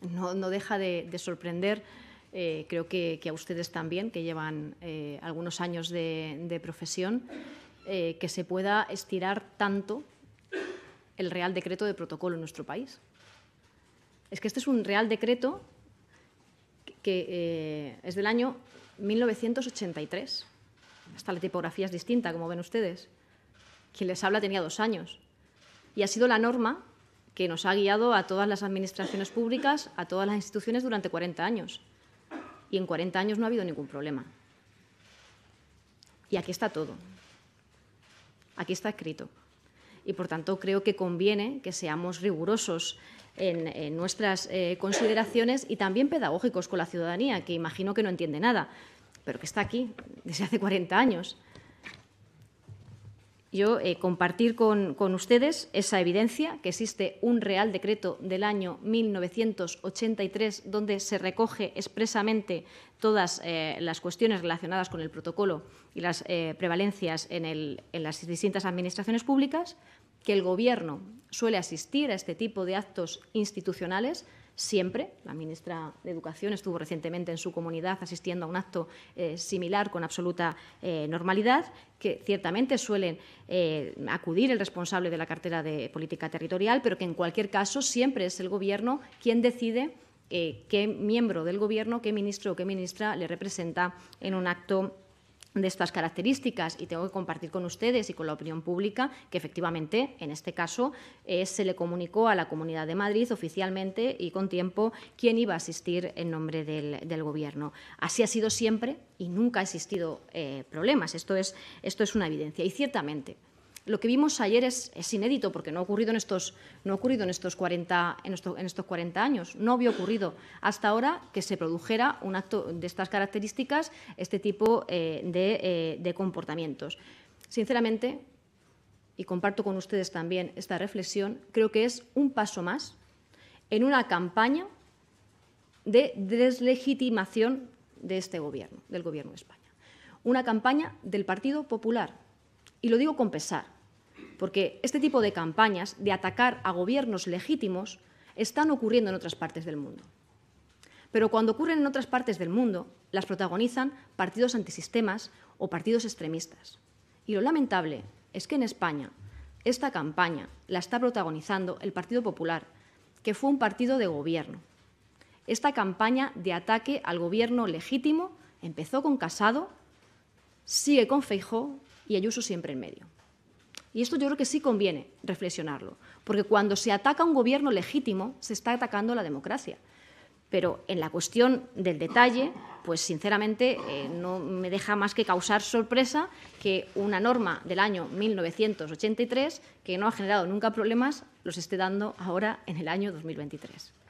no, deja de, sorprender. Eh, creo que, a ustedes también, que llevan eh, algunos años de, profesión, eh, que se pueda estirar tanto el Real Decreto de Protocolo en nuestro país. Es que este es un Real Decreto que es del año 1983. Hasta la tipografía es distinta, como ven ustedes. Quien les habla tenía dos años. Y ha sido la norma que nos ha guiado a todas las administraciones públicas, a todas las instituciones durante 40 años. Y en 40 años no ha habido ningún problema. Y aquí está todo. Aquí está escrito. Y por tanto creo que conviene que seamos rigurosos en, nuestras eh, consideraciones y también pedagógicos con la ciudadanía, que imagino que no entiende nada, pero que está aquí desde hace 40 años yo eh, compartir con, ustedes esa evidencia, que existe un Real Decreto del año 1983 donde se recoge expresamente todas eh, las cuestiones relacionadas con el protocolo y las eh, prevalencias en las distintas administraciones públicas, que el Gobierno suele asistir a este tipo de actos institucionales siempre. La ministra de Educación estuvo recientemente en su comunidad asistiendo a un acto eh, similar con absoluta eh, normalidad, que ciertamente suelen eh, acudir el responsable de la cartera de política territorial, pero que en cualquier caso siempre es el Gobierno quien decide qué miembro del Gobierno, qué ministro o qué ministra le representa en un acto de estas características y tengo que compartir con ustedes y con la opinión pública que efectivamente en este caso eh, se le comunicó a la Comunidad de Madrid oficialmente y con tiempo quién iba a asistir en nombre del, Gobierno. Así ha sido siempre y nunca ha existido eh, problemas. Esto es, esto es una evidencia. Y ciertamente lo que vimos ayer es, inédito porque no ha ocurrido en estos, no ha ocurrido en estos, 40, en, estos 40 años. No había ocurrido hasta ahora que se produjera un acto de estas características, este tipo eh, de, eh, de comportamientos. Sinceramente, y comparto con ustedes también esta reflexión, creo que es un paso más en una campaña de deslegitimación de este gobierno, del gobierno de España. Una campaña del Partido Popular. Y lo digo con pesar, porque este tipo de campañas de atacar a gobiernos legítimos están ocurriendo en otras partes del mundo. Pero cuando ocurren en otras partes del mundo, las protagonizan partidos antisistemas o partidos extremistas. Y lo lamentable es que en España esta campaña la está protagonizando el Partido Popular, que fue un partido de gobierno. Esta campaña de ataque al gobierno legítimo empezó con Casado, sigue con Feijó y Ayuso siempre en medio. Y esto yo creo que sí conviene reflexionarlo, porque cuando se ataca a un gobierno legítimo, se está atacando la democracia. Pero en la cuestión del detalle, pues sinceramente eh, no me deja más que causar sorpresa que una norma del año 1983, que no ha generado nunca problemas, los esté dando ahora en el año 2023.